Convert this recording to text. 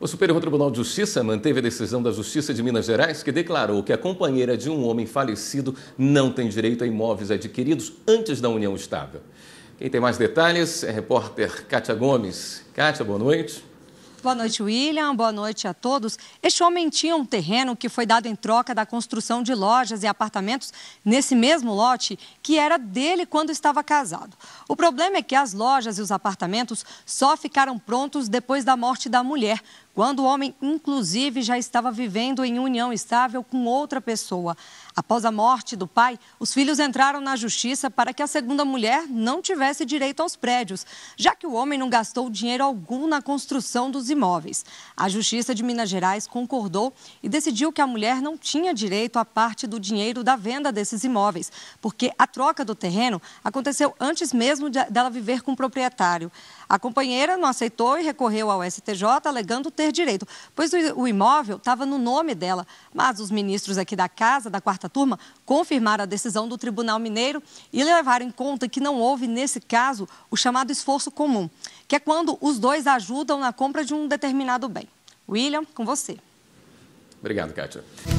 O Superior Tribunal de Justiça manteve a decisão da Justiça de Minas Gerais que declarou que a companheira de um homem falecido não tem direito a imóveis adquiridos antes da união estável. Quem tem mais detalhes é a repórter Kátia Gomes. Kátia, boa noite. Boa noite, William. Boa noite a todos. Este homem tinha um terreno que foi dado em troca da construção de lojas e apartamentos nesse mesmo lote que era dele quando estava casado. O problema é que as lojas e os apartamentos só ficaram prontos depois da morte da mulher, quando o homem, inclusive, já estava vivendo em união estável com outra pessoa. Após a morte do pai, os filhos entraram na justiça para que a segunda mulher não tivesse direito aos prédios, já que o homem não gastou dinheiro algum na construção dos imóveis. A Justiça de Minas Gerais concordou e decidiu que a mulher não tinha direito à parte do dinheiro da venda desses imóveis, porque a troca do terreno aconteceu antes mesmo dela viver com o proprietário. A companheira não aceitou e recorreu ao STJ alegando ter ter direito, pois o imóvel estava no nome dela. Mas os ministros aqui da casa, da quarta turma, confirmaram a decisão do Tribunal Mineiro e levaram em conta que não houve, nesse caso, o chamado esforço comum, que é quando os dois ajudam na compra de um determinado bem. William, com você. Obrigado, Kátia.